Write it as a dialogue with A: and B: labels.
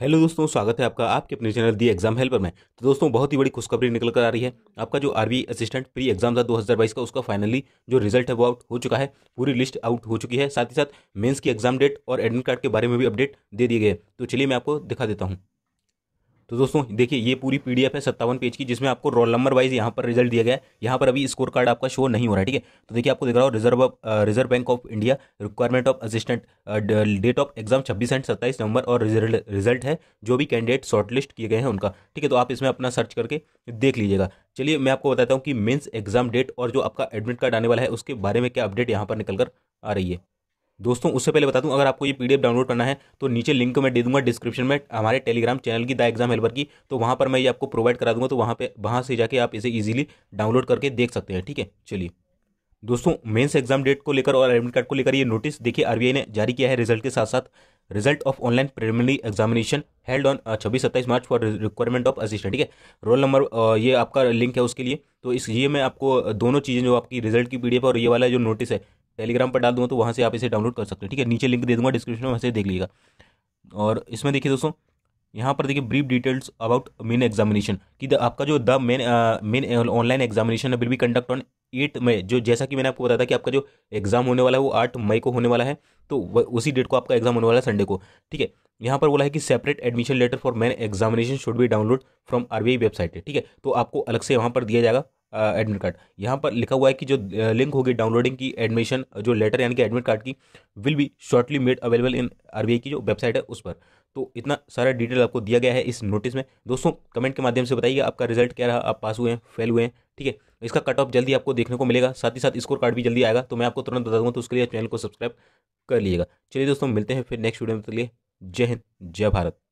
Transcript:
A: hello दोस्तों स्वागत है आपका आपके अपने चैनल दी एग्जाम हेल्पर में तो दोस्तों बहुत ही बड़ी खुशखबरी निकल कर आ रही है आपका जो आरबी असिस्टेंट प्री एग्जाम था 2022 का उसका फाइनली जो रिजल्ट है वो आउट हो चुका है पूरी लिस्ट आउट हो चुकी है साथ ही साथ मेंस की एग्जाम डेट और एडमिट कार्ड के बारे में भी अपडेट दे दिए गए तो चलिए मैं आपको दिखा देता हूँ तो दोस्तों देखिए ये पूरी पीडीएफ है सत्तावन पेज की जिसमें आपको रोल नंबर वाइज यहाँ पर रिजल्ट दिया गया है यहाँ पर अभी स्कोर कार्ड आपका शो नहीं हो रहा है ठीक है तो देखिए आपको दिख रहा हो reserve reserve bank of India requirement of assistant date of exam छब्बीस एंड सत्ताईस नवंबर और रिजल्ट है जो भी कैंडिडेट शॉर्टलिस्ट किए गए हैं उनका ठीक है तो आप इसमें अपना सर्च करके देख लीजिएगा चलिए मैं आपको बताता हूँ कि मेन्स एग्जाम डेट और जो आपका एडमिट कार्ड आने वाला है उसके बारे में क्या अपडेट यहाँ पर निकल कर आ रही है दोस्तों उससे पहले बता दूं अगर आपको ये पीडीएफ डाउनलोड करना है तो नीचे लिंक को मैं दे दूंगा डिस्क्रिप्शन में हमारे टेलीग्राम चैनल की द एग्जाम हेल्पर की तो वहाँ पर मैं ये आपको प्रोवाइड करा दूंगा तो वहाँ पे वहाँ से जाके आप इसे ईजिली डाउनलोड करके देख सकते हैं ठीक है चलिए दोस्तों मेन्स एग्जाम डेट को लेकर और एडमिट कार्ड को लेकर ये नोटिस देखिए आरबीआई ने जारी किया है रिजल्ट के साथ साथ result of online preliminary examination held on छब्बीस सत्ताईस March for requirement of assistant ठीक है रोल नंबर ये आपका लिंक है उसके लिए तो इस ये मैं आपको दोनों चीज़ें जो आपकी रिजल्ट की पीडीएफ और ये वाला जो नोटिस है टेलीग्राम पर डाल दूंगा तो वहाँ से आप इसे डाउनलोड कर सकते हैं ठीक है नीचे लिंक दे दूंगा डिस्क्रिप्शन में वहाँ से देख लीजिएगा और इसमें देखिए दोस्तों यहाँ पर देखिए brief details about main examination कि आपका जो the main main online examination है will be conduct on eight May जो जैसा कि मैंने आपको बताया था कि आपका जो एग्ज़ाम होने वाला है वो आठ मई को होने वाला है तो उसी डेट को आपका एग्जाम होने वाला है संडे को ठीक है यहाँ पर बोला है कि separate admission letter for main examination should be download from our website है ठीक है तो आपको अलग से वहाँ पर दिया जाएगा एडमिट कार्ड यहाँ पर लिखा हुआ है कि जो लिंक होगी डाउनलोडिंग की एडमिशन जो लेटर यानी कि एडमिट कार्ड की will be shortly made available in our की जो वेबसाइट है उस पर तो इतना सारा डिटेल आपको दिया गया है इस नोटिस में दोस्तों कमेंट के माध्यम से बताइए आपका रिजल्ट क्या रहा आप पास हुए हैं फेल हुए हैं ठीक है इसका कट ऑफ जल्दी आपको देखने को मिलेगा साथ ही साथ स्कोर कार्ड भी जल्दी आएगा तो मैं आपको तुरंत बता दूँगा तो उसके लिए चैनल को सब्सक्राइब कर लीजिएगा चलिए दोस्तों मिलते हैं फिर नेक्स्ट वीडियो में तो लिए जय हिंद जय भारत